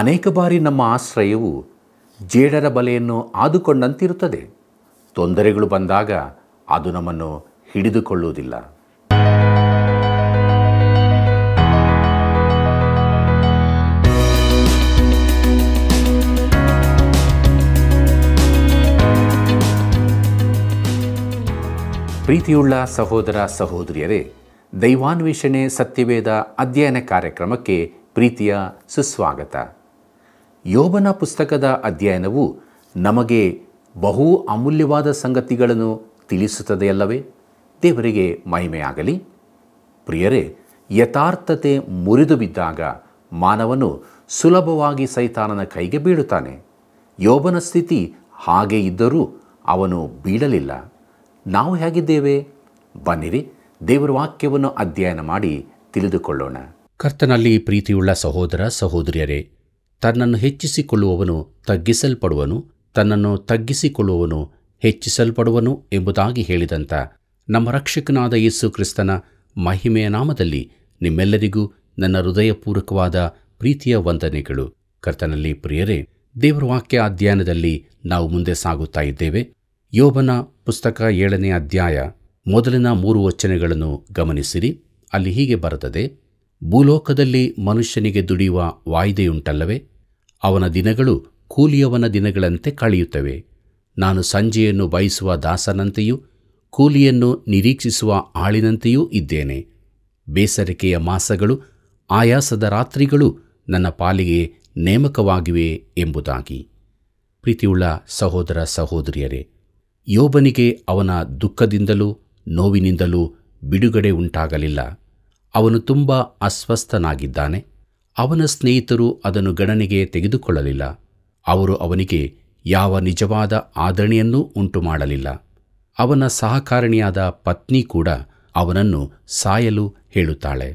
ಅನೇಕ ಬಾರಿ ನಮ್ಮ ಆಶ್ರಯವು ಜೇಡರ ಬಲೆಯನ್ನು ಆದುಕೊಂಡಂತಿರುತ್ತದೆ ತೊಂದರೆಗಳು ಬಂದಾಗ ಅದು ನಮ್ಮನ್ನು ಹಿಡಿದುಕೊಳ್ಳುವುದಿಲ್ಲ ಪ್ರೀತಿಯುಳ್ಳ ಸಹೋದರ ಸಹೋದರಿಯರೇ ದೈವಾನ್ವೇಷಣೆ ಸತ್ಯವೇದ ಅಧ್ಯಯನ ಕಾರ್ಯಕ್ರಮಕ್ಕೆ ಪ್ರೀತಿಯ ಸುಸ್ವಾಗತ ಯೋಬನ ಪುಸ್ತಕದ ಅಧ್ಯಯನವು ನಮಗೆ ಬಹು ಅಮೂಲ್ಯವಾದ ಸಂಗತಿಗಳನ್ನು ತಿಳಿಸುತ್ತದೆ ಅಲ್ಲವೇ ದೇವರಿಗೆ ಮಹಿಮೆಯಾಗಲಿ ಪ್ರಿಯರೇ ಯಥಾರ್ಥತೆ ಮುರಿದು ಬಿದ್ದಾಗ ಮಾನವನು ಸುಲಭವಾಗಿ ಸೈತಾನನ ಕೈಗೆ ಬೀಳುತ್ತಾನೆ ಯೋಬನ ಸ್ಥಿತಿ ಹಾಗೆ ಇದ್ದರೂ ಅವನು ಬೀಳಲಿಲ್ಲ ನಾವು ಹೇಗಿದ್ದೇವೆ ಬನ್ನಿರಿ ದೇವರ ವಾಕ್ಯವನ್ನು ಅಧ್ಯಯನ ಮಾಡಿ ತಿಳಿದುಕೊಳ್ಳೋಣ ಕರ್ತನಲ್ಲಿ ಪ್ರೀತಿಯುಳ್ಳ ಸಹೋದರ ಸಹೋದರಿಯರೇ ತನ್ನನ್ನು ಹೆಚ್ಚಿಸಿಕೊಳ್ಳುವವನು ತಗ್ಗಿಸಲ್ಪಡುವನು ತನ್ನನ್ನು ತಗ್ಗಿಸಿಕೊಳ್ಳುವವನು ಹೆಚ್ಚಿಸಲ್ಪಡುವನು ಎಂಬುದಾಗಿ ಹೇಳಿದಂಥ ನಮ್ಮ ರಕ್ಷಕನಾದ ಯೇಸು ಕ್ರಿಸ್ತನ ಮಹಿಮೆಯ ನಾಮದಲ್ಲಿ ನಿಮ್ಮೆಲ್ಲರಿಗೂ ನನ್ನ ಹೃದಯಪೂರ್ವಕವಾದ ಪ್ರೀತಿಯ ವಂದನೆಗಳು ಕರ್ತನಲ್ಲಿ ಪ್ರಿಯರೇ ದೇವರ ವಾಕ್ಯ ಅಧ್ಯಯನದಲ್ಲಿ ನಾವು ಮುಂದೆ ಸಾಗುತ್ತಾ ಇದ್ದೇವೆ ಯೋಬನ ಪುಸ್ತಕ ಏಳನೇ ಅಧ್ಯಾಯ ಮೊದಲಿನ ಮೂರು ವಚನಗಳನ್ನು ಗಮನಿಸಿರಿ ಅಲ್ಲಿ ಹೀಗೆ ಬರುತ್ತದೆ ಭೂಲೋಕದಲ್ಲಿ ಮನುಷ್ಯನಿಗೆ ದುಡಿಯುವ ವಾಯ್ದೆಯುಂಟಲ್ಲವೇ ಅವನ ದಿನಗಳು ಕೂಲಿಯವನ ದಿನಗಳಂತೆ ಕಳೆಯುತ್ತವೆ ನಾನು ಸಂಜೆಯನ್ನು ಬಯಸುವ ದಾಸನಂತೆಯೂ ಕೂಲಿಯನ್ನು ನಿರೀಕ್ಷಿಸುವ ಆಳಿನಂತೆಯೂ ಇದ್ದೇನೆ ಬೇಸರಿಕೆಯ ಮಾಸಗಳು ಆಯಾಸದ ರಾತ್ರಿಗಳು ನನ್ನ ಪಾಲಿಗೆ ನೇಮಕವಾಗಿವೆ ಎಂಬುದಾಗಿ ಪ್ರೀತಿಯುಳ್ಳ ಸಹೋದರ ಸಹೋದರಿಯರೇ ಯೋಬನಿಗೆ ಅವನ ದುಃಖದಿಂದಲೂ ನೋವಿನಿಂದಲೂ ಬಿಡುಗಡೆ ಉಂಟಾಗಲಿಲ್ಲ ಅವನು ತುಂಬ ಅಸ್ವಸ್ಥನಾಗಿದ್ದಾನೆ ಅವನ ಸ್ನೇಹಿತರು ಅದನ್ನು ಗಣನೆಗೆ ತೆಗೆದುಕೊಳ್ಳಲಿಲ್ಲ ಅವರು ಅವನಿಗೆ ಯಾವ ನಿಜವಾದ ಆದರಣೆಯನ್ನೂ ಉಂಟು ಮಾಡಲಿಲ್ಲ ಅವನ ಸಹಕಾರಣಿಯಾದ ಪತ್ನಿ ಕೂಡ ಅವನನ್ನು ಸಾಯಲು ಹೇಳುತ್ತಾಳೆ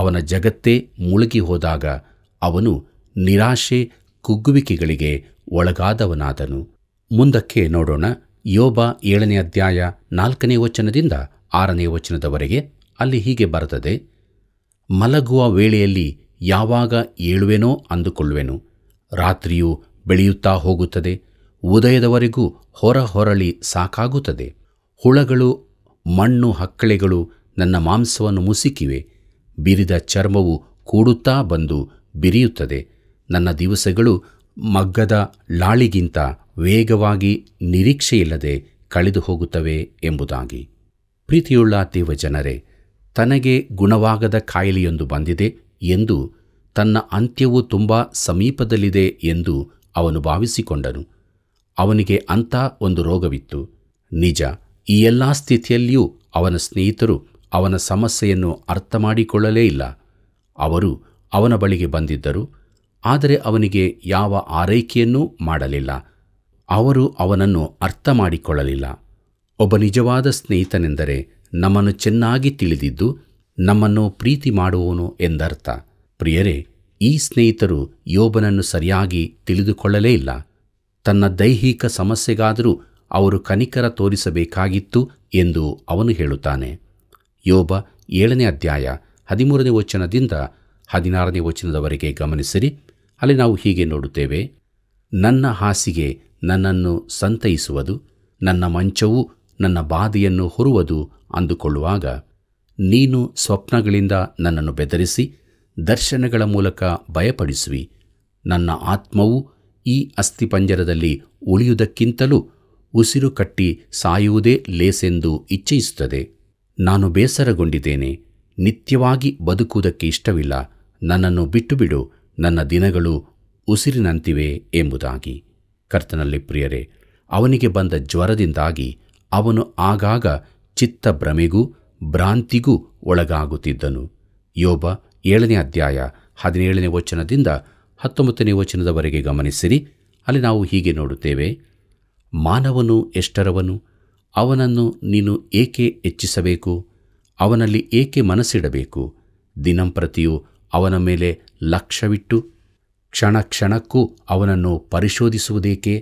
ಅವನ ಜಗತ್ತೇ ಮುಳುಗಿ ಹೋದಾಗ ಅವನು ನಿರಾಶೆ ಕುಗ್ಗುವಿಕೆಗಳಿಗೆ ಒಳಗಾದವನಾದನು ಮುಂದಕ್ಕೆ ನೋಡೋಣ ಯೋಬ ಏಳನೇ ಅಧ್ಯಾಯ ನಾಲ್ಕನೇ ವಚನದಿಂದ ಆರನೇ ವಚನದವರೆಗೆ ಅಲ್ಲಿ ಹೀಗೆ ಬರುತ್ತದೆ ಮಲಗುವ ವೇಳೆಯಲ್ಲಿ ಯಾವಾಗ ಏಳುವೆನೋ ಅಂದುಕೊಳ್ಳುವೆನು ರಾತ್ರಿಯು ಬೆಳೆಯುತ್ತಾ ಹೋಗುತ್ತದೆ ಉದಯದವರೆಗೂ ಹೊರ ಹೊರಳಿ ಸಾಕಾಗುತ್ತದೆ ಹುಳಗಳು ಮಣ್ಣು ಹಕ್ಕಳೆಗಳು ನನ್ನ ಮಾಂಸವನ್ನು ಮುಸುಕಿವೆ ಬಿರಿದ ಚರ್ಮವು ಕೂಡುತ್ತಾ ಬಂದು ಬಿರಿಯುತ್ತದೆ ನನ್ನ ದಿವಸಗಳು ಮಗ್ಗದ ಲಾಳಿಗಿಂತ ವೇಗವಾಗಿ ನಿರೀಕ್ಷೆಯಿಲ್ಲದೆ ಕಳೆದು ಹೋಗುತ್ತವೆ ಎಂಬುದಾಗಿ ಪ್ರೀತಿಯುಳ್ಳ ದೇವಜನರೇ ತನಗೆ ಗುಣವಾಗದ ಕಾಯಿಲೆಯೊಂದು ಬಂದಿದೆ ಎಂದು ತನ್ನ ಅಂತ್ಯವು ತುಂಬ ಸಮೀಪದಲ್ಲಿದೆ ಎಂದು ಅವನು ಭಾವಿಸಿಕೊಂಡನು ಅವನಿಗೆ ಅಂತ ಒಂದು ರೋಗವಿತ್ತು ನಿಜ ಈ ಎಲ್ಲ ಸ್ಥಿತಿಯಲ್ಲಿಯೂ ಅವನ ಸ್ನೇಹಿತರು ಅವನ ಸಮಸ್ಯೆಯನ್ನು ಅರ್ಥ ಮಾಡಿಕೊಳ್ಳಲೇ ಇಲ್ಲ ಅವರು ಅವನ ಬಳಿಗೆ ಬಂದಿದ್ದರು ಆದರೆ ಅವನಿಗೆ ಯಾವ ಆರೈಕೆಯನ್ನೂ ಮಾಡಲಿಲ್ಲ ಅವರು ಅವನನ್ನು ಅರ್ಥ ಮಾಡಿಕೊಳ್ಳಲಿಲ್ಲ ಒಬ್ಬ ನಿಜವಾದ ಸ್ನೇಹಿತನೆಂದರೆ ನಮ್ಮನ್ನು ಚೆನ್ನಾಗಿ ತಿಳಿದಿದ್ದು ನಮ್ಮನ್ನು ಪ್ರೀತಿ ಮಾಡುವವನು ಎಂದರ್ಥ ಪ್ರಿಯರೇ ಈ ಸ್ನೇಹಿತರು ಯೋಬನನ್ನು ಸರಿಯಾಗಿ ತಿಳಿದುಕೊಳ್ಳಲೇ ಇಲ್ಲ ತನ್ನ ದೈಹಿಕ ಸಮಸ್ಯೆಗಾದರೂ ಅವರು ಕನಿಕರ ತೋರಿಸಬೇಕಾಗಿತ್ತು ಎಂದು ಅವನು ಹೇಳುತ್ತಾನೆ ಯೋಬ ಏಳನೇ ಅಧ್ಯಾಯ ಹದಿಮೂರನೇ ವಚನದಿಂದ ಹದಿನಾರನೇ ವಚನದವರೆಗೆ ಗಮನಿಸಿರಿ ಅಲ್ಲಿ ನಾವು ಹೀಗೆ ನೋಡುತ್ತೇವೆ ನನ್ನ ಹಾಸಿಗೆ ನನ್ನನ್ನು ಸಂತೈಸುವುದು ನನ್ನ ಮಂಚವು ನನ್ನ ಬಾಧೆಯನ್ನು ಹೊರುವುದು ಅಂದುಕೊಳ್ಳುವಾಗ ನೀನು ಸ್ವಪ್ನಗಳಿಂದ ನನ್ನನ್ನು ಬೆದರಿಸಿ ದರ್ಶನಗಳ ಮೂಲಕ ಭಯಪಡಿಸುವಿ ನನ್ನ ಆತ್ಮವು ಈ ಅಸ್ಥಿಪಂಜರದಲ್ಲಿ ಉಳಿಯುವುದಕ್ಕಿಂತಲೂ ಉಸಿರು ಕಟ್ಟಿ ಸಾಯುವುದೇ ಲೇಸೆಂದು ಇಚ್ಛಿಸುತ್ತದೆ ನಾನು ಬೇಸರಗೊಂಡಿದ್ದೇನೆ ನಿತ್ಯವಾಗಿ ಬದುಕುವುದಕ್ಕೆ ಇಷ್ಟವಿಲ್ಲ ನನ್ನನ್ನು ಬಿಟ್ಟುಬಿಡು ನನ್ನ ದಿನಗಳು ಉಸಿರಿನಂತಿವೆ ಎಂಬುದಾಗಿ ಕರ್ತನಲ್ಲಿ ಪ್ರಿಯರೇ ಅವನಿಗೆ ಬಂದ ಜ್ವರದಿಂದಾಗಿ ಅವನು ಆಗಾಗ ಭ್ರಮೆಗೂ ಭ್ರಾಂತಿಗೂ ಒಳಗಾಗುತ್ತಿದ್ದನು ಯೋಬ ಏಳನೇ ಅಧ್ಯಾಯ ಹದಿನೇಳನೇ ವಚನದಿಂದ ಹತ್ತೊಂಬತ್ತನೇ ವಚನದವರೆಗೆ ಗಮನಿಸಿರಿ ಅಲ್ಲಿ ನಾವು ಹೀಗೆ ನೋಡುತ್ತೇವೆ ಮಾನವನು ಎಷ್ಟರವನು ಅವನನ್ನು ನೀನು ಏಕೆ ಹೆಚ್ಚಿಸಬೇಕು ಅವನಲ್ಲಿ ಏಕೆ ಮನಸ್ಸಿಡಬೇಕು ದಿನಂಪ್ರತಿಯೂ ಅವನ ಮೇಲೆ ಲಕ್ಷ್ಯವಿಟ್ಟು ಕ್ಷಣ ಕ್ಷಣಕ್ಕೂ ಅವನನ್ನು ಪರಿಶೋಧಿಸುವುದೇಕೆ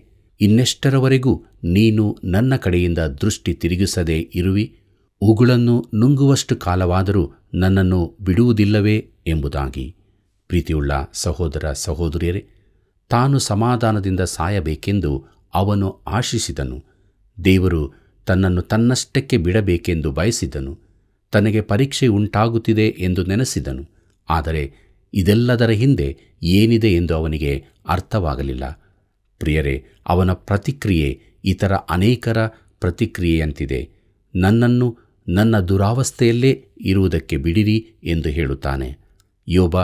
ಇನ್ನೆಷ್ಟರವರೆಗೂ ನೀನು ನನ್ನ ಕಡೆಯಿಂದ ದೃಷ್ಟಿ ತಿರುಗಿಸದೆ ಇರುವಿ ಉಗುಳನ್ನು ನುಂಗುವಷ್ಟು ಕಾಲವಾದರೂ ನನ್ನನ್ನು ಬಿಡುವುದಿಲ್ಲವೇ ಎಂಬುದಾಗಿ ಪ್ರೀತಿಯುಳ್ಳ ಸಹೋದರ ಸಹೋದರಿಯರೇ ತಾನು ಸಮಾಧಾನದಿಂದ ಸಾಯಬೇಕೆಂದು ಅವನು ಆಶಿಸಿದನು ದೇವರು ತನ್ನನ್ನು ತನ್ನಷ್ಟಕ್ಕೆ ಬಿಡಬೇಕೆಂದು ಬಯಸಿದನು ತನಗೆ ಪರೀಕ್ಷೆ ಉಂಟಾಗುತ್ತಿದೆ ಎಂದು ನೆನೆಸಿದನು ಆದರೆ ಇದೆಲ್ಲದರ ಹಿಂದೆ ಏನಿದೆ ಎಂದು ಅವನಿಗೆ ಅರ್ಥವಾಗಲಿಲ್ಲ ಪ್ರಿಯರೇ ಅವನ ಪ್ರತಿಕ್ರಿಯೆ ಇತರ ಅನೇಕರ ಪ್ರತಿಕ್ರಿಯೆಯಂತಿದೆ ನನ್ನನ್ನು ನನ್ನ ದುರಾವಸ್ಥೆಯಲ್ಲೇ ಇರುವುದಕ್ಕೆ ಬಿಡಿರಿ ಎಂದು ಹೇಳುತ್ತಾನೆ ಯೋಬ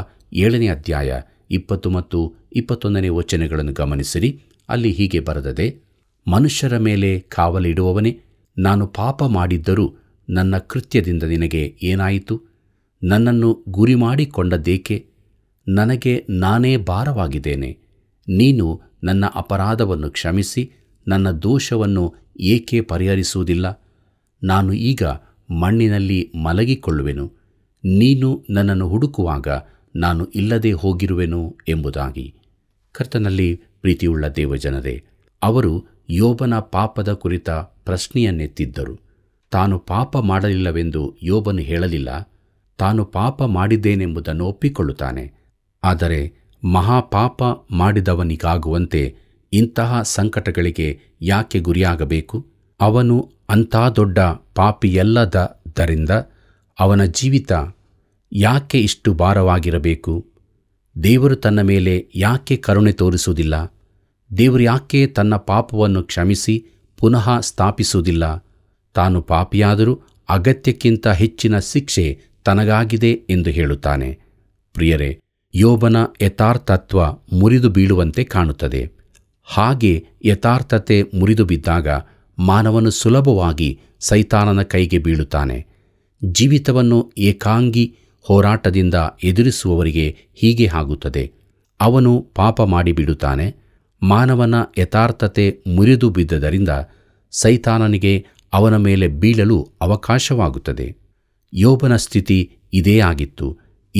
ಏಳನೇ ಅಧ್ಯಾಯ ಇಪ್ಪತ್ತು ಮತ್ತು ಇಪ್ಪತ್ತೊಂದನೇ ವಚನಗಳನ್ನು ಗಮನಿಸಿರಿ ಅಲ್ಲಿ ಹೀಗೆ ಬರೆದದೆ ಮನುಷ್ಯರ ಮೇಲೆ ಕಾವಲಿಡುವವನೇ ನಾನು ಪಾಪ ಮಾಡಿದ್ದರೂ ನನ್ನ ಕೃತ್ಯದಿಂದ ನಿನಗೆ ಏನಾಯಿತು ನನ್ನನ್ನು ಗುರಿ ಮಾಡಿಕೊಂಡದ್ದೇಕೆ ನನಗೆ ನಾನೇ ಭಾರವಾಗಿದ್ದೇನೆ ನೀನು ನನ್ನ ಅಪರಾಧವನ್ನು ಕ್ಷಮಿಸಿ ನನ್ನ ದೋಷವನ್ನು ಏಕೆ ಪರಿಹರಿಸುವುದಿಲ್ಲ ನಾನು ಈಗ ಮಣ್ಣಿನಲ್ಲಿ ಮಲಗಿಕೊಳ್ಳುವೆನು ನೀನು ನನ್ನನ್ನು ಹುಡುಕುವಾಗ ನಾನು ಇಲ್ಲದೆ ಹೋಗಿರುವೆನು ಎಂಬುದಾಗಿ ಕರ್ತನಲ್ಲಿ ಪ್ರೀತಿಯುಳ್ಳ ದೇವಜನರೇ ಅವರು ಯೋಬನ ಪಾಪದ ಕುರಿತ ಪ್ರಶ್ನೆಯನ್ನೆತ್ತಿದ್ದರು ತಾನು ಪಾಪ ಮಾಡಲಿಲ್ಲವೆಂದು ಯೋಬನು ಹೇಳಲಿಲ್ಲ ತಾನು ಪಾಪ ಮಾಡಿದ್ದೇನೆಂಬುದನ್ನು ಒಪ್ಪಿಕೊಳ್ಳುತ್ತಾನೆ ಆದರೆ ಮಹಾಪಾಪ ಮಾಡಿದವನಿಗಾಗುವಂತೆ ಇಂತಹ ಸಂಕಟಗಳಿಗೆ ಯಾಕೆ ಗುರಿಯಾಗಬೇಕು ಅವನು ಅಂಥ ದೊಡ್ಡ ಪಾಪಿಯಲ್ಲದರಿಂದ ಅವನ ಜೀವಿತ ಯಾಕೆ ಇಷ್ಟು ಭಾರವಾಗಿರಬೇಕು ದೇವರು ತನ್ನ ಮೇಲೆ ಯಾಕೆ ಕರುಣೆ ತೋರಿಸುವುದಿಲ್ಲ ದೇವರು ಯಾಕೆ ತನ್ನ ಪಾಪವನ್ನು ಕ್ಷಮಿಸಿ ಪುನಃ ಸ್ಥಾಪಿಸುವುದಿಲ್ಲ ತಾನು ಪಾಪಿಯಾದರೂ ಅಗತ್ಯಕ್ಕಿಂತ ಹೆಚ್ಚಿನ ಶಿಕ್ಷೆ ತನಗಾಗಿದೆ ಎಂದು ಹೇಳುತ್ತಾನೆ ಪ್ರಿಯರೇ ಯೋಬನ ಯಥಾರ್ಥತ್ವ ಮುರಿದು ಬೀಳುವಂತೆ ಕಾಣುತ್ತದೆ ಹಾಗೆ ಯಥಾರ್ಥತೆ ಮುರಿದು ಬಿದ್ದಾಗ ಮಾನವನು ಸುಲಭವಾಗಿ ಸೈತಾನನ ಕೈಗೆ ಬೀಳುತ್ತಾನೆ ಜೀವಿತವನ್ನು ಏಕಾಂಗಿ ಹೋರಾಟದಿಂದ ಎದುರಿಸುವವರಿಗೆ ಹೀಗೆ ಆಗುತ್ತದೆ ಅವನು ಪಾಪ ಮಾಡಿಬಿಡುತ್ತಾನೆ ಮಾನವನ ಯಥಾರ್ಥತೆ ಮುರಿದು ಬಿದ್ದದರಿಂದ ಸೈತಾನನಿಗೆ ಅವನ ಮೇಲೆ ಬೀಳಲು ಅವಕಾಶವಾಗುತ್ತದೆ ಯೋಬನ ಸ್ಥಿತಿ ಇದೇ ಆಗಿತ್ತು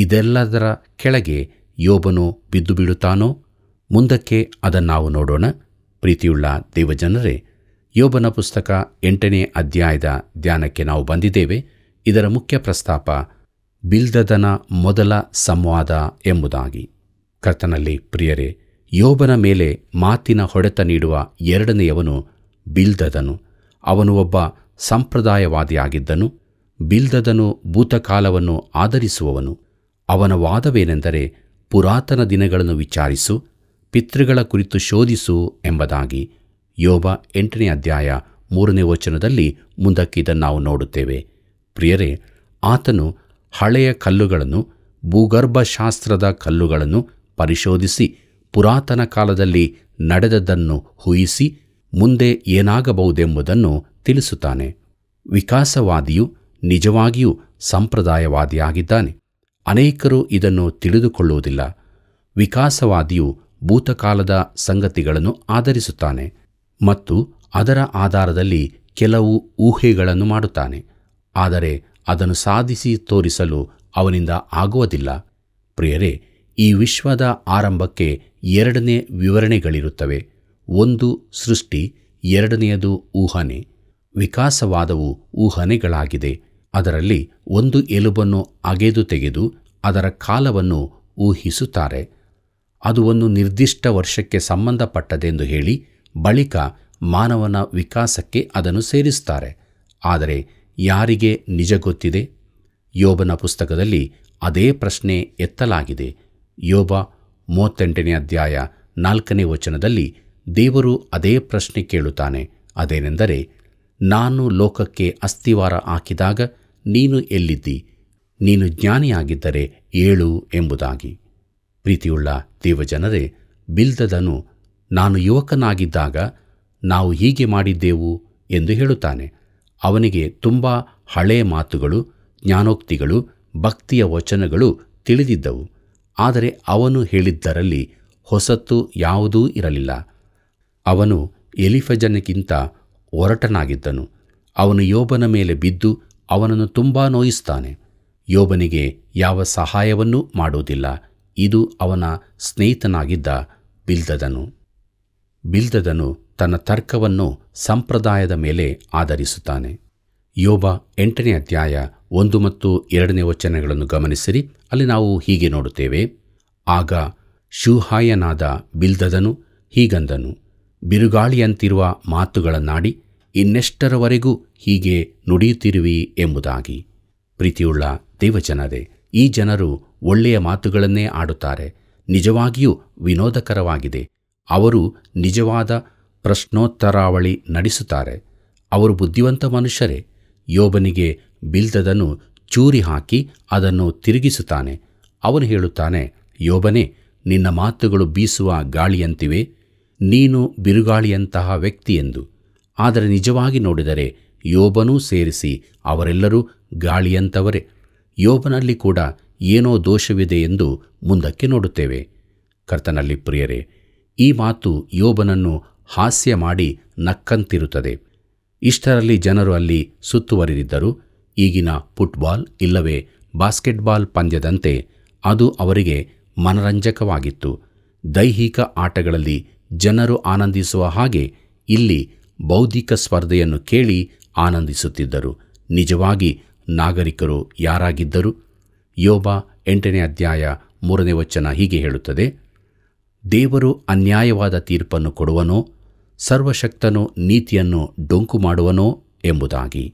ಇದೆಲ್ಲದರ ಕೆಳಗೆ ಯೋಬನು ಬಿದ್ದು ಬಿಡುತ್ತಾನೋ ಮುಂದಕ್ಕೆ ನಾವು ನೋಡೋಣ ಪ್ರೀತಿಯುಳ್ಳ ದೇವಜನರೇ ಯೋಬನ ಪುಸ್ತಕ ಎಂಟನೇ ಅಧ್ಯಾಯದ ಧ್ಯಾನಕ್ಕೆ ನಾವು ಬಂದಿದ್ದೇವೆ ಇದರ ಮುಖ್ಯ ಪ್ರಸ್ತಾಪ ಬಿಲ್ದದನ ಮೊದಲ ಸಂವಾದ ಎಂಬುದಾಗಿ ಕರ್ತನಲ್ಲಿ ಪ್ರಿಯರೇ ಯೋಬನ ಮೇಲೆ ಮಾತಿನ ಹೊಡೆತ ನೀಡುವ ಎರಡನೆಯವನು ಬಿಲ್ದದನು ಅವನು ಒಬ್ಬ ಸಂಪ್ರದಾಯವಾದಿಯಾಗಿದ್ದನು ಬಿಲ್ದದನು ಭೂತಕಾಲವನ್ನು ಆಧರಿಸುವವನು ಅವನ ವಾದವೇನೆಂದರೆ ಪುರಾತನ ದಿನಗಳನ್ನು ವಿಚಾರಿಸು ಪಿತೃಗಳ ಕುರಿತು ಶೋಧಿಸು ಎಂಬುದಾಗಿ ಯೋಬ ಎಂಟನೇ ಅಧ್ಯಾಯ ಮೂರನೇ ವಚನದಲ್ಲಿ ಮುಂದಕ್ಕಿದನ್ನು ನಾವು ನೋಡುತ್ತೇವೆ ಪ್ರಿಯರೇ ಆತನು ಹಳೆಯ ಕಲ್ಲುಗಳನ್ನು ಭೂಗರ್ಭಶಾಸ್ತ್ರದ ಕಲ್ಲುಗಳನ್ನು ಪರಿಶೋಧಿಸಿ ಪುರಾತನ ಕಾಲದಲ್ಲಿ ನಡೆದದ್ದನ್ನು ಹುಯಿಸಿ ಮುಂದೆ ಏನಾಗಬಹುದೆಂಬುದನ್ನು ತಿಳಿಸುತ್ತಾನೆ ವಿಕಾಸವಾದಿಯು ನಿಜವಾಗಿಯೂ ಸಂಪ್ರದಾಯವಾದಿಯಾಗಿದ್ದಾನೆ ಅನೇಕರು ಇದನ್ನು ತಿಳಿದುಕೊಳ್ಳುವುದಿಲ್ಲ ವಿಕಾಸವಾದಿಯು ಭೂತಕಾಲದ ಸಂಗತಿಗಳನ್ನು ಆಧರಿಸುತ್ತಾನೆ ಮತ್ತು ಅದರ ಆಧಾರದಲ್ಲಿ ಕೆಲವು ಊಹೆಗಳನ್ನು ಮಾಡುತ್ತಾನೆ ಆದರೆ ಅದನ್ನು ಸಾಧಿಸಿ ತೋರಿಸಲು ಅವನಿಂದ ಆಗುವುದಿಲ್ಲ ಪ್ರಿಯರೇ ಈ ವಿಶ್ವದ ಆರಂಭಕ್ಕೆ ಎರಡನೇ ವಿವರಣೆಗಳಿರುತ್ತವೆ ಒಂದು ಸೃಷ್ಟಿ ಎರಡನೆಯದು ಊಹನೆ ವಿಕಾಸವಾದವು ಊಹನೆಗಳಾಗಿದೆ ಅದರಲ್ಲಿ ಒಂದು ಎಲುಬನ್ನು ಅಗೆದು ತೆಗೆದು ಅದರ ಕಾಲವನ್ನು ಊಹಿಸುತ್ತಾರೆ ಅದು ಒಂದು ನಿರ್ದಿಷ್ಟ ವರ್ಷಕ್ಕೆ ಸಂಬಂಧಪಟ್ಟದೆಂದು ಹೇಳಿ ಬಳಿಕ ಮಾನವನ ವಿಕಾಸಕ್ಕೆ ಅದನ್ನು ಸೇರಿಸುತ್ತಾರೆ ಆದರೆ ಯಾರಿಗೆ ನಿಜ ಗೊತ್ತಿದೆ ಯೋಬನ ಪುಸ್ತಕದಲ್ಲಿ ಅದೇ ಪ್ರಶ್ನೆ ಎತ್ತಲಾಗಿದೆ ಯೋಬ ಮೂವತ್ತೆಂಟನೇ ಅಧ್ಯಾಯ ನಾಲ್ಕನೇ ವಚನದಲ್ಲಿ ದೇವರು ಅದೇ ಪ್ರಶ್ನೆ ಕೇಳುತ್ತಾನೆ ಅದೇನೆಂದರೆ ನಾನು ಲೋಕಕ್ಕೆ ಅಸ್ಥಿವಾರ ಹಾಕಿದಾಗ ನೀನು ಎಲ್ಲಿದ್ದಿ ನೀನು ಜ್ಞಾನಿಯಾಗಿದ್ದರೆ ಏಳು ಎಂಬುದಾಗಿ ಪ್ರೀತಿಯುಳ್ಳ ದೇವಜನರೇ ಬಿಲ್ದದನು ನಾನು ಯುವಕನಾಗಿದ್ದಾಗ ನಾವು ಹೀಗೆ ಮಾಡಿದ್ದೆವು ಎಂದು ಹೇಳುತ್ತಾನೆ ಅವನಿಗೆ ತುಂಬ ಹಳೆಯ ಮಾತುಗಳು ಜ್ಞಾನೋಕ್ತಿಗಳು ಭಕ್ತಿಯ ವಚನಗಳು ತಿಳಿದಿದ್ದವು ಆದರೆ ಅವನು ಹೇಳಿದ್ದರಲ್ಲಿ ಹೊಸತ್ತು ಯಾವುದೂ ಇರಲಿಲ್ಲ ಅವನು ಎಲಿಫಜನಕ್ಕಿಂತ ಒರಟನಾಗಿದ್ದನು ಅವನು ಯೋಬನ ಮೇಲೆ ಬಿದ್ದು ಅವನನ್ನು ತುಂಬ ನೋಯಿಸ್ತಾನೆ ಯೋಬನಿಗೆ ಯಾವ ಸಹಾಯವನ್ನೂ ಮಾಡುವುದಿಲ್ಲ ಇದು ಅವನ ಸ್ನೇಹಿತನಾಗಿದ್ದ ಬಿಲ್ದದನು ಬಿಲ್ದದನು ತನ್ನ ತರ್ಕವನ್ನು ಸಂಪ್ರದಾಯದ ಮೇಲೆ ಆಧರಿಸುತ್ತಾನೆ ಯೋಬ ಎಂಟನೇ ಅಧ್ಯಾಯ ಒಂದು ಮತ್ತು ಎರಡನೇ ವಚನಗಳನ್ನು ಗಮನಿಸಿರಿ ಅಲ್ಲಿ ನಾವು ಹೀಗೆ ನೋಡುತ್ತೇವೆ ಆಗ ಶೂಹಾಯನಾದ ಬಿಲ್ದದನು ಹೀಗಂದನು ಬಿರುಗಾಳಿಯಂತಿರುವ ಮಾತುಗಳನ್ನಾಡಿ ಇನ್ನೆಷ್ಟರವರೆಗೂ ಹೀಗೆ ನುಡಿಯುತ್ತಿರುವಿ ಎಂಬುದಾಗಿ ಪ್ರೀತಿಯುಳ್ಳ ದೇವಜನರೇ ಈ ಜನರು ಒಳ್ಳೆಯ ಮಾತುಗಳನ್ನೇ ಆಡುತ್ತಾರೆ ನಿಜವಾಗಿಯೂ ವಿನೋದಕರವಾಗಿದೆ ಅವರು ನಿಜವಾದ ಪ್ರಶ್ನೋತ್ತರಾವಳಿ ನಡೆಸುತ್ತಾರೆ ಅವರು ಬುದ್ಧಿವಂತ ಮನುಷ್ಯರೇ ಯೋಬನಿಗೆ ಬಿಲ್ದದನ್ನು ಚೂರಿ ಹಾಕಿ ಅದನ್ನು ತಿರುಗಿಸುತ್ತಾನೆ ಅವನು ಹೇಳುತ್ತಾನೆ ಯೋಬನೇ ನಿನ್ನ ಮಾತುಗಳು ಬೀಸುವ ಗಾಳಿಯಂತಿವೆ ನೀನು ಬಿರುಗಾಳಿಯಂತಹ ವ್ಯಕ್ತಿ ಎಂದು ಆದರೆ ನಿಜವಾಗಿ ನೋಡಿದರೆ ಯೋಬನೂ ಸೇರಿಸಿ ಅವರೆಲ್ಲರೂ ಗಾಳಿಯಂತವರೇ ಯೋಬನಲ್ಲಿ ಕೂಡ ಏನೋ ದೋಷವಿದೆ ಎಂದು ಮುಂದಕ್ಕೆ ನೋಡುತ್ತೇವೆ ಕರ್ತನಲ್ಲಿ ಪ್ರಿಯರೇ ಈ ಮಾತು ಯೋಬನನ್ನು ಹಾಸ್ಯ ಮಾಡಿ ನಕ್ಕಂತಿರುತ್ತದೆ ಇಷ್ಟರಲ್ಲಿ ಜನರು ಅಲ್ಲಿ ಸುತ್ತುವರಿದಿದ್ದರು ಈಗಿನ ಫುಟ್ಬಾಲ್ ಇಲ್ಲವೇ ಬಾಸ್ಕೆಟ್ಬಾಲ್ ಪಂದ್ಯದಂತೆ ಅದು ಅವರಿಗೆ ಮನರಂಜಕವಾಗಿತ್ತು ದೈಹಿಕ ಆಟಗಳಲ್ಲಿ ಜನರು ಆನಂದಿಸುವ ಹಾಗೆ ಇಲ್ಲಿ ಬೌದ್ಧಿಕ ಸ್ಪರ್ಧೆಯನ್ನು ಕೇಳಿ ಆನಂದಿಸುತ್ತಿದ್ದರು ನಿಜವಾಗಿ ನಾಗರಿಕರು ಯಾರಾಗಿದ್ದರು ಯೋಬ ಎಂಟನೇ ಅಧ್ಯಾಯ ಮೂರನೇ ವಚನ ಹೀಗೆ ಹೇಳುತ್ತದೆ ದೇವರು ಅನ್ಯಾಯವಾದ ತೀರ್ಪನ್ನು ಕೊಡುವನೋ ಸರ್ವಶಕ್ತನು ನೀತಿಯನ್ನು ಡೊಂಕು ಮಾಡುವನೋ ಎಂಬುದಾಗಿ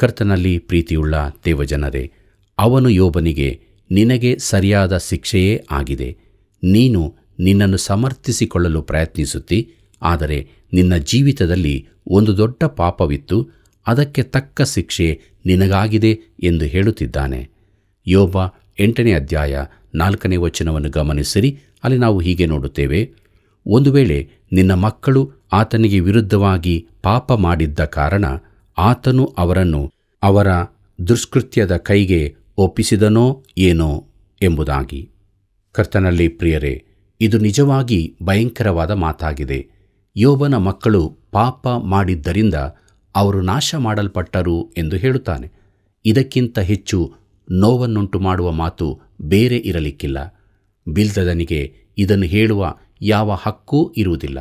ಕರ್ತನಲ್ಲಿ ಪ್ರೀತಿಯುಳ್ಳ ದೇವಜನರೇ ಅವನು ಯೋಬನಿಗೆ ನಿನಗೆ ಸರಿಯಾದ ಶಿಕ್ಷೆಯೇ ಆಗಿದೆ ನೀನು ನಿನ್ನನ್ನು ಸಮರ್ಥಿಸಿಕೊಳ್ಳಲು ಪ್ರಯತ್ನಿಸುತ್ತಿ ಆದರೆ ನಿನ್ನ ಜೀವಿತದಲ್ಲಿ ಒಂದು ದೊಡ್ಡ ಪಾಪವಿತ್ತು ಅದಕ್ಕೆ ತಕ್ಕ ಶಿಕ್ಷೆ ನಿನಗಾಗಿದೆ ಎಂದು ಹೇಳುತ್ತಿದ್ದಾನೆ ಯೋಬ ಎಂಟನೇ ಅಧ್ಯಾಯ ನಾಲ್ಕನೇ ವಚನವನ್ನು ಗಮನಿಸಿರಿ ಅಲ್ಲಿ ನಾವು ಹೀಗೆ ನೋಡುತ್ತೇವೆ ಒಂದು ವೇಳೆ ನಿನ್ನ ಮಕ್ಕಳು ಆತನಿಗೆ ವಿರುದ್ಧವಾಗಿ ಪಾಪ ಮಾಡಿದ್ದ ಕಾರಣ ಆತನು ಅವರನ್ನು ಅವರ ದುಷ್ಕೃತ್ಯದ ಕೈಗೆ ಒಪ್ಪಿಸಿದನೋ ಏನೋ ಎಂಬುದಾಗಿ ಕರ್ತನಲ್ಲಿ ಪ್ರಿಯರೇ ಇದು ನಿಜವಾಗಿ ಭಯಂಕರವಾದ ಮಾತಾಗಿದೆ ಯೋಬನ ಮಕ್ಕಳು ಪಾಪ ಮಾಡಿದ್ದರಿಂದ ಅವರು ನಾಶ ಮಾಡಲ್ಪಟ್ಟರು ಎಂದು ಹೇಳುತ್ತಾನೆ ಇದಕ್ಕಿಂತ ಹೆಚ್ಚು ನೋವನ್ನುಂಟು ಮಾಡುವ ಮಾತು ಬೇರೆ ಇರಲಿಕ್ಕಿಲ್ಲ ಬಿಲ್ದದನಿಗೆ ಇದನ್ನು ಹೇಳುವ ಯಾವ ಹಕ್ಕೂ ಇರುವುದಿಲ್ಲ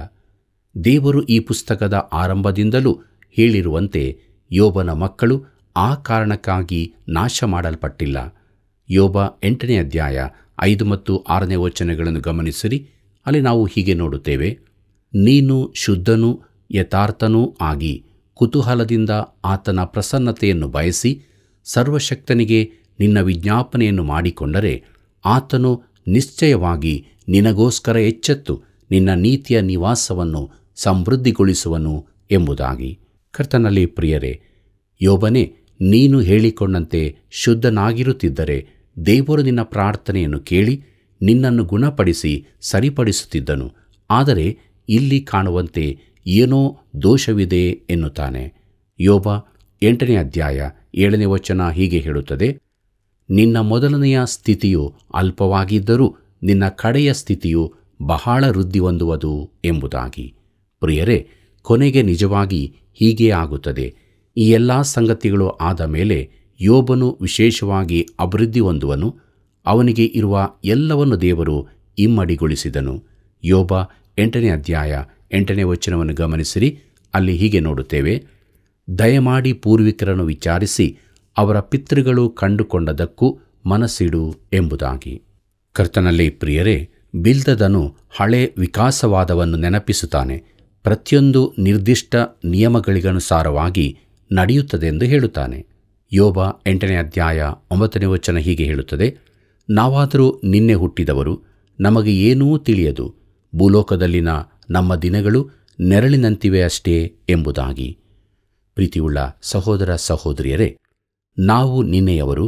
ದೇವರು ಈ ಪುಸ್ತಕದ ಆರಂಭದಿಂದಲೂ ಹೇಳಿರುವಂತೆ ಯೋಬನ ಮಕ್ಕಳು ಆ ಕಾರಣಕ್ಕಾಗಿ ನಾಶ ಮಾಡಲ್ಪಟ್ಟಿಲ್ಲ ಯೋಬ ಎಂಟನೇ ಅಧ್ಯಾಯ ಐದು ಮತ್ತು ಆರನೇ ವಚನಗಳನ್ನು ಗಮನಿಸಿರಿ ಅಲ್ಲಿ ನಾವು ಹೀಗೆ ನೋಡುತ್ತೇವೆ ನೀನು ಶುದ್ಧನೂ ಯಥಾರ್ಥನೂ ಆಗಿ ಕುತೂಹಲದಿಂದ ಆತನ ಪ್ರಸನ್ನತೆಯನ್ನು ಬಯಸಿ ಸರ್ವಶಕ್ತನಿಗೆ ನಿನ್ನ ವಿಜ್ಞಾಪನೆಯನ್ನು ಮಾಡಿಕೊಂಡರೆ ಆತನು ನಿಶ್ಚಯವಾಗಿ ನಿನಗೋಸ್ಕರ ಎಚ್ಚೆತ್ತು ನಿನ್ನ ನೀತಿಯ ನಿವಾಸವನ್ನು ಸಮೃದ್ಧಿಗೊಳಿಸುವನು ಎಂಬುದಾಗಿ ಕರ್ತನಲ್ಲಿ ಪ್ರಿಯರೇ ಯೋಬನೇ ನೀನು ಹೇಳಿಕೊಂಡಂತೆ ಶುದ್ಧನಾಗಿರುತ್ತಿದ್ದರೆ ದೇವರು ನಿನ್ನ ಪ್ರಾರ್ಥನೆಯನ್ನು ಕೇಳಿ ನಿನ್ನನ್ನು ಗುಣಪಡಿಸಿ ಸರಿಪಡಿಸುತ್ತಿದ್ದನು ಆದರೆ ಇಲ್ಲಿ ಕಾಣುವಂತೆ ಏನೋ ದೋಷವಿದೆ ಎನ್ನುತ್ತಾನೆ ಯೋಬ ಎಂಟನೇ ಅಧ್ಯಾಯ ಏಳನೇ ವಚನ ಹೀಗೆ ಹೇಳುತ್ತದೆ ನಿನ್ನ ಮೊದಲನೆಯ ಸ್ಥಿತಿಯು ಅಲ್ಪವಾಗಿದ್ದರೂ ನಿನ್ನ ಕಡೆಯ ಸ್ಥಿತಿಯು ಬಹಳ ವೃದ್ಧಿ ಹೊಂದುವುದು ಎಂಬುದಾಗಿ ಪ್ರಿಯರೇ ಕೊನೆಗೆ ನಿಜವಾಗಿ ಹೀಗೆ ಆಗುತ್ತದೆ ಈ ಎಲ್ಲ ಸಂಗತಿಗಳು ಆದ ಮೇಲೆ ಯೋಬನು ವಿಶೇಷವಾಗಿ ಅಭಿವೃದ್ಧಿ ಹೊಂದುವನು ಅವನಿಗೆ ಇರುವ ಎಲ್ಲವನ್ನು ದೇವರು ಇಮ್ಮಡಿಗೊಳಿಸಿದನು ಯೋಬ ಎಂಟನೇ ಅಧ್ಯಾಯ ಎಂಟನೇ ವಚನವನ್ನು ಗಮನಿಸಿರಿ ಅಲ್ಲಿ ಹೀಗೆ ನೋಡುತ್ತೇವೆ ದಯಮಾಡಿ ಪೂರ್ವಿಕರನ್ನು ವಿಚಾರಿಸಿ ಅವರ ಪಿತೃಗಳು ಕಂಡುಕೊಂಡದಕ್ಕೂ ಮನಸ್ಸಿಡು ಎಂಬುದಾಗಿ ಕರ್ತನಲ್ಲಿ ಪ್ರಿಯರೇ ಬಿಲ್ದದನು ಹಳೆ ವಿಕಾಸವಾದವನ್ನು ನೆನಪಿಸುತ್ತಾನೆ ಪ್ರತಿಯೊಂದು ನಿರ್ದಿಷ್ಟ ನಿಯಮಗಳಿಗನುಸಾರವಾಗಿ ನಡೆಯುತ್ತದೆ ಎಂದು ಹೇಳುತ್ತಾನೆ ಯೋಬ ಎಂಟನೇ ಅಧ್ಯಾಯ ಒಂಬತ್ತನೇ ವಚನ ಹೀಗೆ ಹೇಳುತ್ತದೆ ನಾವಾದರೂ ನಿನ್ನೆ ಹುಟ್ಟಿದವರು ನಮಗೆ ಏನೂ ತಿಳಿಯದು ಭೂಲೋಕದಲ್ಲಿನ ನಮ್ಮ ದಿನಗಳು ನೆರಳಿನಂತಿವೆ ಅಷ್ಟೇ ಎಂಬುದಾಗಿ ಪ್ರೀತಿಯುಳ್ಳ ಸಹೋದರ ಸಹೋದರಿಯರೇ ನಾವು ನಿನ್ನೆಯವರು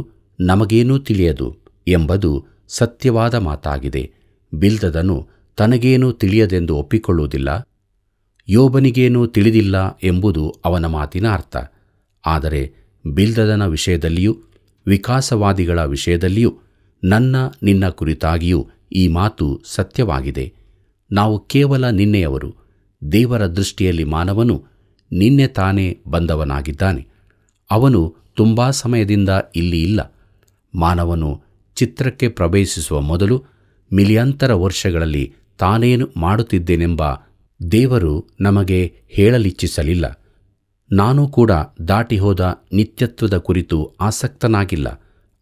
ನಮಗೇನೂ ತಿಳಿಯದು ಎಂಬುದು ಸತ್ಯವಾದ ಮಾತಾಗಿದೆ ಬಿಲ್ದದನು ತನಗೇನೂ ತಿಳಿಯದೆಂದು ಒಪ್ಪಿಕೊಳ್ಳುವುದಿಲ್ಲ ಯೋಬನಿಗೇನೂ ತಿಳಿದಿಲ್ಲ ಎಂಬುದು ಅವನ ಮಾತಿನ ಅರ್ಥ ಆದರೆ ಬಿಲ್ದದನ ವಿಷಯದಲ್ಲಿಯೂ ವಿಕಾಸವಾದಿಗಳ ವಿಷಯದಲ್ಲಿಯೂ ನನ್ನ ನಿನ್ನ ಕುರಿತಾಗಿಯೂ ಈ ಮಾತು ಸತ್ಯವಾಗಿದೆ ನಾವು ಕೇವಲ ನಿನ್ನೆಯವರು ದೇವರ ದೃಷ್ಟಿಯಲ್ಲಿ ಮಾನವನು ನಿನ್ನೆ ತಾನೇ ಬಂದವನಾಗಿದ್ದಾನೆ ಅವನು ತುಂಬಾ ಸಮಯದಿಂದ ಇಲ್ಲಿ ಇಲ್ಲ ಮಾನವನು ಚಿತ್ರಕ್ಕೆ ಪ್ರವೇಶಿಸುವ ಮೊದಲು ಮಿಲಿಯಂತರ ವರ್ಷಗಳಲ್ಲಿ ತಾನೇನು ಮಾಡುತ್ತಿದ್ದೇನೆಂಬ ದೇವರು ನಮಗೆ ಹೇಳಲಿಚ್ಛಿಸಲಿಲ್ಲ ನಾನೂ ಕೂಡ ದಾಟಿಹೋದ ನಿತ್ಯತ್ವದ ಕುರಿತು ಆಸಕ್ತನಾಗಿಲ್ಲ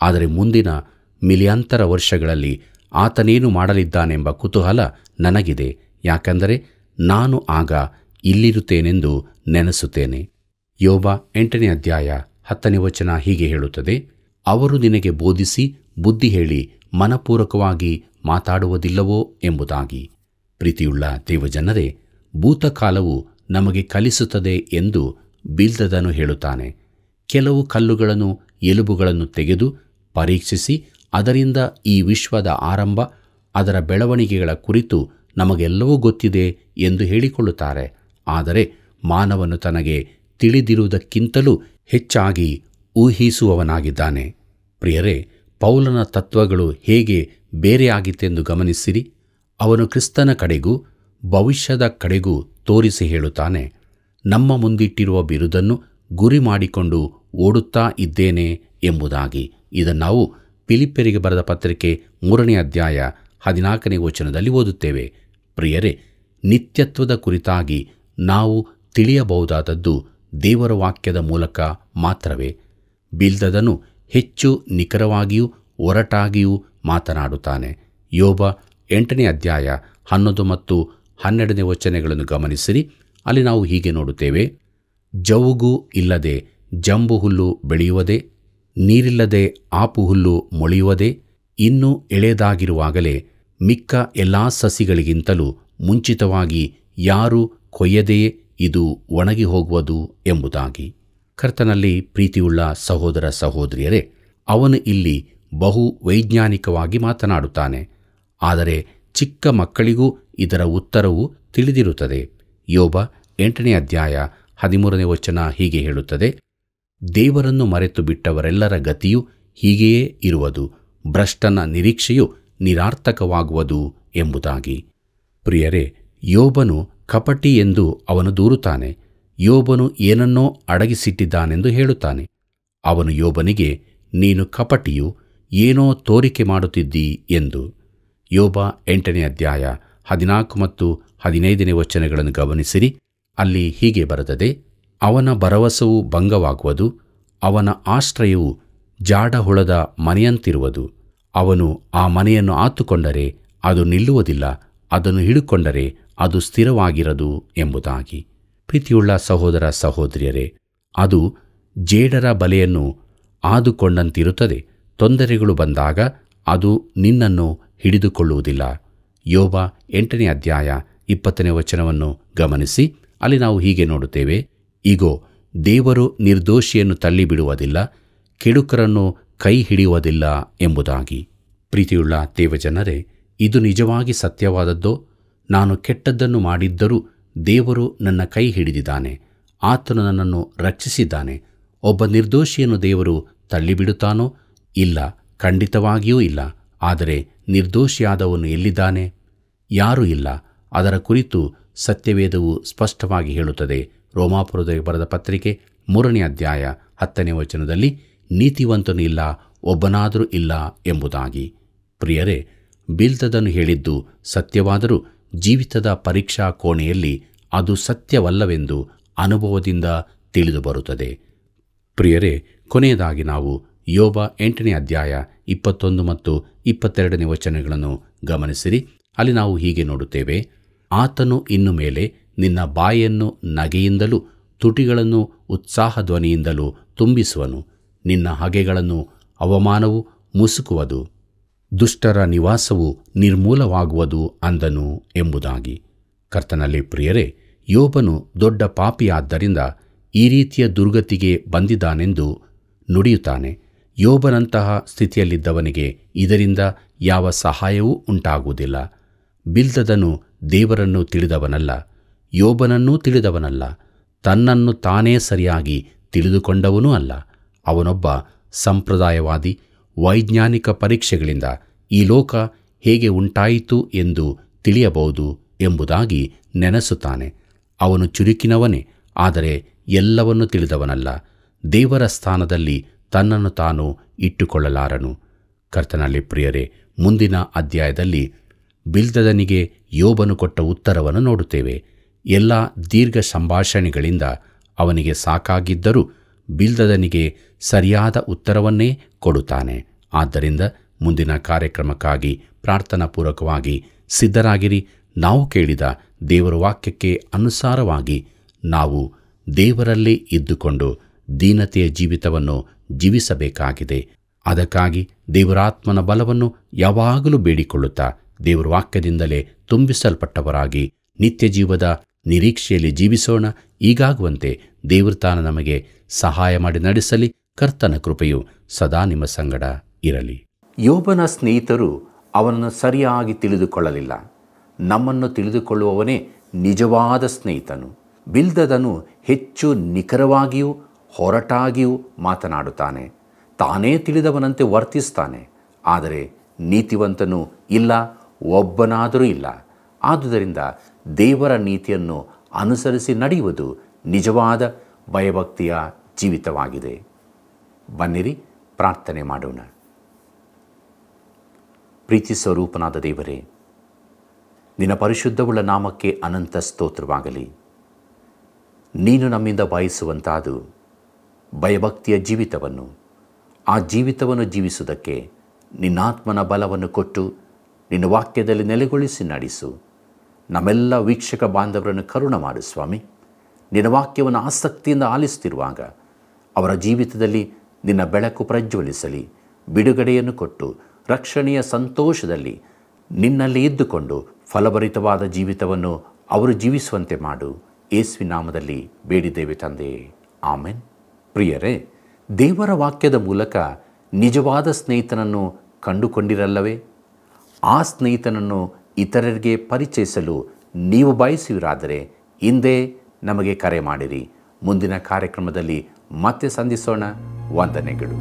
ಆದರೆ ಮುಂದಿನ ಮಿಲಿಯಂತರ ವರ್ಷಗಳಲ್ಲಿ ಆತನೇನು ಮಾಡಲಿದ್ದಾನೆಂಬ ಕುತೂಹಲ ನನಗಿದೆ ಯಾಕೆಂದರೆ ನಾನು ಆಗ ಇಲ್ಲಿರುತ್ತೇನೆಂದು ನೆನೆಸುತ್ತೇನೆ ಯೋಬ ಎಂಟನೇ ಅಧ್ಯಾಯ ಹತ್ತನೇ ವಚನ ಹೀಗೆ ಹೇಳುತ್ತದೆ ಅವರು ನಿನಗೆ ಬೋಧಿಸಿ ಬುದ್ಧಿ ಹೇಳಿ ಮನಪೂರ್ವಕವಾಗಿ ಮಾತಾಡುವುದಿಲ್ಲವೋ ಎಂಬುದಾಗಿ ಪ್ರೀತಿಯುಳ್ಳ ದೇವಜನರೇ ಭೂತಕಾಲವು ನಮಗೆ ಕಲಿಸುತ್ತದೆ ಎಂದು ಬಿಲ್ದದನು ಹೇಳುತ್ತಾನೆ ಕೆಲವು ಕಲ್ಲುಗಳನ್ನು ಎಲುಬುಗಳನ್ನು ತೆಗೆದು ಪರೀಕ್ಷಿಸಿ ಅದರಿಂದ ಈ ವಿಶ್ವದ ಆರಂಭ ಅದರ ಬೆಳವಣಿಗೆಗಳ ಕುರಿತು ನಮಗೆಲ್ಲವೂ ಗೊತ್ತಿದೆ ಎಂದು ಹೇಳಿಕೊಳ್ಳುತ್ತಾರೆ ಆದರೆ ಮಾನವನು ತನಗೆ ತಿಳಿದಿರುವುದಕ್ಕಿಂತಲೂ ಹೆಚ್ಚಾಗಿ ಊಹಿಸುವವನಾಗಿದ್ದಾನೆ ಪ್ರಿಯರೇ ಪೌಲನ ತತ್ವಗಳು ಹೇಗೆ ಬೇರೆಯಾಗಿತ್ತೆಂದು ಗಮನಿಸಿರಿ ಅವನು ಕ್ರಿಸ್ತನ ಕಡೆಗೂ ಭವಿಷ್ಯದ ಕಡೆಗೂ ತೋರಿಸಿ ಹೇಳುತ್ತಾನೆ ನಮ್ಮ ಮುಂದಿಟ್ಟಿರುವ ಬಿರುದನ್ನು ಗುರಿ ಮಾಡಿಕೊಂಡು ಓಡುತ್ತಾ ಇದ್ದೇನೆ ಎಂಬುದಾಗಿ ನಾವು ಪಿಲಿಪ್ಪೆರಿಗೆ ಬರೆದ ಪತ್ರಿಕೆ ಮೂರನೇ ಅಧ್ಯಾಯ ಹದಿನಾಲ್ಕನೇ ವಚನದಲ್ಲಿ ಓದುತ್ತೇವೆ ಪ್ರಿಯರೇ ನಿತ್ಯತ್ವದ ಕುರಿತಾಗಿ ನಾವು ತಿಳಿಯಬಹುದಾದದ್ದು ದೇವರ ವಾಕ್ಯದ ಮೂಲಕ ಮಾತ್ರವೇ ಬಿಲ್ದದನು ಹೆಚ್ಚು ನಿಖರವಾಗಿಯೂ ಒರಟಾಗಿಯೂ ಮಾತನಾಡುತ್ತಾನೆ ಯೋಬ ಎಂಟನೇ ಅಧ್ಯಾಯ ಹನ್ನೊಂದು ಮತ್ತು ಹನ್ನೆರಡನೇ ವಚನಗಳನ್ನು ಗಮನಿಸಿರಿ ಅಲ್ಲಿ ನಾವು ಹೀಗೆ ನೋಡುತ್ತೇವೆ ಜವುಗು ಇಲ್ಲದೆ ಜಂಬು ಹುಲ್ಲು ಬೆಳೆಯುವುದೇ ನೀರಿಲ್ಲದೆ ಆಪು ಹುಲ್ಲು ಮೊಳೆಯುವುದೇ ಇನ್ನೂ ಎಳೆದಾಗಿರುವಾಗಲೇ ಮಿಕ್ಕ ಎಲ್ಲಾ ಸಸಿಗಳಿಗಿಂತಲೂ ಮುಂಚಿತವಾಗಿ ಯಾರು ಕೊಯ್ಯದೆಯೇ ಇದು ಒಣಗಿ ಹೋಗುವುದು ಎಂಬುದಾಗಿ ಕರ್ತನಲ್ಲಿ ಪ್ರೀತಿಯುಳ್ಳ ಸಹೋದರ ಸಹೋದರಿಯರೇ ಅವನು ಇಲ್ಲಿ ಬಹು ವೈಜ್ಞಾನಿಕವಾಗಿ ಮಾತನಾಡುತ್ತಾನೆ ಆದರೆ ಚಿಕ್ಕ ಮಕ್ಕಳಿಗೂ ಇದರ ಉತ್ತರವು ತಿಳಿದಿರುತ್ತದೆ ಯೋಬ ಎಂಟನೇ ಅಧ್ಯಾಯ ಹದಿಮೂರನೇ ವಚನ ಹೀಗೆ ಹೇಳುತ್ತದೆ ದೇವರನ್ನು ಮರೆತು ಬಿಟ್ಟವರೆಲ್ಲರ ಗತಿಯು ಹೀಗೆಯೇ ಇರುವುದು ಭ್ರಷ್ಟನ ನಿರೀಕ್ಷೆಯು ನಿರಾರ್ಥಕವಾಗುವುದು ಎಂಬುದಾಗಿ ಪ್ರಿಯರೇ ಯೋಬನು ಕಪಟಿ ಎಂದು ಅವನು ದೂರುತ್ತಾನೆ ಯೋಬನು ಏನನ್ನೋ ಅಡಗಿಸಿಟ್ಟಿದ್ದಾನೆಂದು ಹೇಳುತ್ತಾನೆ ಅವನು ಯೋಬನಿಗೆ ನೀನು ಕಪಟಿಯು ಏನೋ ತೋರಿಕೆ ಮಾಡುತ್ತಿದ್ದೀ ಎಂದು ಯೋಬ ಎಂಟನೇ ಅಧ್ಯಾಯ ಹದಿನಾಲ್ಕು ಮತ್ತು ಹದಿನೈದನೇ ವಚನಗಳನ್ನು ಗಮನಿಸಿರಿ ಅಲ್ಲಿ ಹೀಗೆ ಬರುತ್ತದೆ ಅವನ ಭರವಸವು ಭಂಗವಾಗುವುದು ಅವನ ಆಶ್ರಯವು ಜಾಡಹುಳದ ಮನೆಯಂತಿರುವುದು ಅವನು ಆ ಮನೆಯನ್ನು ಆತುಕೊಂಡರೆ ಅದು ನಿಲ್ಲುವುದಿಲ್ಲ ಅದನ್ನು ಹಿಡುಕೊಂಡರೆ ಅದು ಸ್ಥಿರವಾಗಿರದು ಎಂಬುದಾಗಿ ಪ್ರೀತಿಯುಳ್ಳ ಸಹೋದರ ಸಹೋದರಿಯರೇ ಅದು ಜೇಡರ ಬಲೆಯನ್ನು ಆದುಕೊಂಡಂತಿರುತ್ತದೆ ತೊಂದರೆಗಳು ಬಂದಾಗ ಅದು ನಿನ್ನನ್ನು ಹಿಡಿದುಕೊಳ್ಳುವುದಿಲ್ಲ ಯೋಬ ಎಂಟನೇ ಅಧ್ಯಾಯ ಇಪ್ಪತ್ತನೇ ವಚನವನ್ನು ಗಮನಿಸಿ ಅಲ್ಲಿ ನಾವು ಹೀಗೆ ನೋಡುತ್ತೇವೆ ಈಗೋ ದೇವರು ನಿರ್ದೋಷಿಯನ್ನು ತಳ್ಳಿಬಿಡುವುದಿಲ್ಲ ಕೆಡುಕರನ್ನು ಕೈ ಹಿಡಿಯುವುದಿಲ್ಲ ಎಂಬುದಾಗಿ ಪ್ರೀತಿಯುಳ್ಳ ದೇವಜನರೇ ಇದು ನಿಜವಾಗಿ ಸತ್ಯವಾದದ್ದೋ ನಾನು ಕೆಟ್ಟದ್ದನ್ನು ಮಾಡಿದ್ದರೂ ದೇವರು ನನ್ನ ಕೈ ಹಿಡಿದಿದ್ದಾನೆ ಆತನು ನನ್ನನ್ನು ರಕ್ಷಿಸಿದ್ದಾನೆ ಒಬ್ಬ ನಿರ್ದೋಷಿಯನ್ನು ದೇವರು ತಳ್ಳಿಬಿಡುತ್ತಾನೋ ಇಲ್ಲ ಖಂಡಿತವಾಗಿಯೂ ಇಲ್ಲ ಆದರೆ ನಿರ್ದೋಷಿಯಾದವನು ಎಲ್ಲಿದ್ದಾನೆ ಯಾರೂ ಇಲ್ಲ ಅದರ ಕುರಿತು ಸತ್ಯವೇದವು ಸ್ಪಷ್ಟವಾಗಿ ಹೇಳುತ್ತದೆ ರೋಮಾಪುರದಲ್ಲಿ ಬರೆದ ಪತ್ರಿಕೆ ಮೂರನೇ ಅಧ್ಯಾಯ ಹತ್ತನೇ ವಚನದಲ್ಲಿ ನೀತಿವಂತನು ಇಲ್ಲ ಒಬ್ಬನಾದರೂ ಇಲ್ಲ ಎಂಬುದಾಗಿ ಪ್ರಿಯರೇ ಬೀಳ್ತದನ್ನು ಹೇಳಿದ್ದು ಸತ್ಯವಾದರೂ ಜೀವಿತದ ಪರೀಕ್ಷಾ ಕೋಣೆಯಲ್ಲಿ ಅದು ಸತ್ಯವಲ್ಲವೆಂದು ಅನುಭವದಿಂದ ತಿಳಿದು ಬರುತ್ತದೆ ಪ್ರಿಯರೇ ಕೊನೆಯದಾಗಿ ನಾವು ಯೋಬ ಎಂಟನೇ ಅಧ್ಯಾಯ ಇಪ್ಪತ್ತೊಂದು ಮತ್ತು ಇಪ್ಪತ್ತೆರಡನೇ ವಚನಗಳನ್ನು ಗಮನಿಸಿರಿ ಅಲ್ಲಿ ನಾವು ಹೀಗೆ ನೋಡುತ್ತೇವೆ ಆತನು ಇನ್ನು ಮೇಲೆ ನಿನ್ನ ಬಾಯನ್ನು ನಗೆಯಿಂದಲೂ ತುಟಿಗಳನ್ನು ಉತ್ಸಾಹ ಧ್ವನಿಯಿಂದಲೂ ತುಂಬಿಸುವನು ನಿನ್ನ ಹಗೆಗಳನ್ನು ಅವಮಾನವು ಮುಸುಕುವುದು ದುಷ್ಟರ ನಿವಾಸವು ನಿರ್ಮೂಲವಾಗುವುದು ಅಂದನು ಎಂಬುದಾಗಿ ಕರ್ತನಲ್ಲಿ ಪ್ರಿಯರೇ ಯೋಬನು ದೊಡ್ಡ ಪಾಪಿಯಾದ್ದರಿಂದ ಈ ರೀತಿಯ ದುರ್ಗತಿಗೆ ಬಂದಿದ್ದಾನೆಂದು ನುಡಿಯುತ್ತಾನೆ ಯೋಬನಂತಹ ಸ್ಥಿತಿಯಲ್ಲಿದ್ದವನಿಗೆ ಇದರಿಂದ ಯಾವ ಸಹಾಯವೂ ಉಂಟಾಗುವುದಿಲ್ಲ ಬಿಲ್ದದನು ದೇವರನ್ನು ತಿಳಿದವನಲ್ಲ ಯೋಬನನ್ನೂ ತಿಳಿದವನಲ್ಲ ತನ್ನನ್ನು ತಾನೇ ಸರಿಯಾಗಿ ತಿಳಿದುಕೊಂಡವನೂ ಅಲ್ಲ ಅವನೊಬ್ಬ ಸಂಪ್ರದಾಯವಾದಿ ವೈಜ್ಞಾನಿಕ ಪರೀಕ್ಷೆಗಳಿಂದ ಈ ಲೋಕ ಹೇಗೆ ಉಂಟಾಯಿತು ಎಂದು ತಿಳಿಯಬಹುದು ಎಂಬುದಾಗಿ ನೆನೆಸುತ್ತಾನೆ ಅವನು ಚುರುಕಿನವನೇ ಆದರೆ ಎಲ್ಲವನ್ನು ತಿಳಿದವನಲ್ಲ ದೇವರ ಸ್ಥಾನದಲ್ಲಿ ತನ್ನನ್ನು ತಾನು ಇಟ್ಟುಕೊಳ್ಳಲಾರನು ಕರ್ತನಲ್ಲಿ ಪ್ರಿಯರೇ ಮುಂದಿನ ಅಧ್ಯಾಯದಲ್ಲಿ ಬಿಲ್ದದನಿಗೆ ಯೋಬನು ಕೊಟ್ಟ ಉತ್ತರವನ್ನು ನೋಡುತ್ತೇವೆ ಎಲ್ಲ ದೀರ್ಘ ಸಂಭಾಷಣೆಗಳಿಂದ ಅವನಿಗೆ ಸಾಕಾಗಿದ್ದರೂ ಬಿಲ್ದದನಿಗೆ ಸರಿಯಾದ ಉತ್ತರವನ್ನೇ ಕೊಡುತ್ತಾನೆ ಆದ್ದರಿಂದ ಮುಂದಿನ ಕಾರ್ಯಕ್ರಮಕ್ಕಾಗಿ ಪ್ರಾರ್ಥನಾಪೂರ್ವಕವಾಗಿ ಸಿದ್ಧರಾಗಿರಿ ನಾವು ಕೇಳಿದ ದೇವರ ವಾಕ್ಯಕ್ಕೆ ಅನುಸಾರವಾಗಿ ನಾವು ದೇವರಲ್ಲೇ ಇದ್ದುಕೊಂಡು ದೀನತೆಯ ಜೀವಿತವನ್ನು ಜೀವಿಸಬೇಕಾಗಿದೆ ಅದಕ್ಕಾಗಿ ದೇವರಾತ್ಮನ ಬಲವನ್ನು ಯಾವಾಗಲೂ ಬೇಡಿಕೊಳ್ಳುತ್ತಾ ದೇವರ ವಾಕ್ಯದಿಂದಲೇ ತುಂಬಿಸಲ್ಪಟ್ಟವರಾಗಿ ನಿತ್ಯ ಜೀವದ ನಿರೀಕ್ಷೆಯಲ್ಲಿ ಜೀವಿಸೋಣ ಈಗಾಗುವಂತೆ ದೇವರು ನಮಗೆ ಸಹಾಯ ಮಾಡಿ ನಡೆಸಲಿ ಕರ್ತನ ಕೃಪೆಯು ಸದಾ ನಿಮ್ಮ ಸಂಗಡ ಇರಲಿ ಯೋಬನ ಸ್ನೇಹಿತರು ಅವನನ್ನು ಸರಿಯಾಗಿ ತಿಳಿದುಕೊಳ್ಳಲಿಲ್ಲ ನಮ್ಮನ್ನು ತಿಳಿದುಕೊಳ್ಳುವವನೇ ನಿಜವಾದ ಸ್ನೇಹಿತನು ಬಿಲ್ದದನು ಹೆಚ್ಚು ನಿಖರವಾಗಿಯೂ ಹೊರಟಾಗಿಯೂ ಮಾತನಾಡುತ್ತಾನೆ ತಾನೇ ತಿಳಿದವನಂತೆ ವರ್ತಿಸ್ತಾನೆ ಆದರೆ ನೀತಿವಂತನು ಇಲ್ಲ ಒಬ್ಬನಾದರೂ ಇಲ್ಲ ಆದುದರಿಂದ ದೇವರ ನೀತಿಯನ್ನು ಅನುಸರಿಸಿ ನಡೆಯುವುದು ನಿಜವಾದ ಭಯಭಕ್ತಿಯ ಜೀವಿತವಾಗಿದೆ ಬನ್ನಿರಿ ಪ್ರಾರ್ಥನೆ ಮಾಡೋಣ ಪ್ರೀತಿ ಸ್ವರೂಪನಾದ ದೇವರೇ ನಿನ್ನ ಪರಿಶುದ್ಧವುಳ್ಳ ನಾಮಕ್ಕೆ ಅನಂತ ಸ್ತೋತ್ರವಾಗಲಿ ನೀನು ನಮ್ಮಿಂದ ಬಯಸುವಂತಾದು ಭಯಭಕ್ತಿಯ ಜೀವಿತವನ್ನು ಆ ಜೀವಿತವನ್ನು ಜೀವಿಸುವುದಕ್ಕೆ ನಿನ್ನಾತ್ಮನ ಬಲವನ್ನು ಕೊಟ್ಟು ನಿನ್ನ ವಾಕ್ಯದಲ್ಲಿ ನೆಲೆಗೊಳಿಸಿ ನಡೆಸು ನಮ್ಮೆಲ್ಲ ವೀಕ್ಷಕ ಬಾಂಧವರನ್ನು ಕರುಣ ಮಾಡು ಸ್ವಾಮಿ ನಿನ್ನ ವಾಕ್ಯವನ್ನು ಆಸಕ್ತಿಯಿಂದ ಆಲಿಸ್ತಿರುವಾಗ ಅವರ ಜೀವಿತದಲ್ಲಿ ನಿನ್ನ ಬೆಳಕು ಪ್ರಜ್ವಲಿಸಲಿ ಬಿಡುಗಡೆಯನ್ನು ಕೊಟ್ಟು ರಕ್ಷಣೆಯ ಸಂತೋಷದಲ್ಲಿ ನಿನ್ನಲ್ಲಿ ಇದ್ದುಕೊಂಡು ಫಲಭರಿತವಾದ ಜೀವಿತವನ್ನು ಅವರು ಜೀವಿಸುವಂತೆ ಮಾಡು ಏಸ್ವಿ ನಾಮದಲ್ಲಿ ಬೇಡಿದ್ದೇವೆ ತಂದೆ ಆಮೇನ್ ಪ್ರಿಯರೇ ದೇವರ ವಾಕ್ಯದ ಮೂಲಕ ನಿಜವಾದ ಸ್ನೇಹಿತನನ್ನು ಕಂಡುಕೊಂಡಿರಲ್ಲವೇ ಆ ಸ್ನೇಹಿತನನ್ನು ಇತರರಿಗೆ ಪರಿಚಯಿಸಲು ನೀವು ಬಯಸುವಿರಾದರೆ ಹಿಂದೆ ನಮಗೆ ಕರೆ ಮಾಡಿರಿ ಮುಂದಿನ ಕಾರ್ಯಕ್ರಮದಲ್ಲಿ ಮತ್ತೆ ಸಂಧಿಸೋಣ ವಂದನೆಗಳು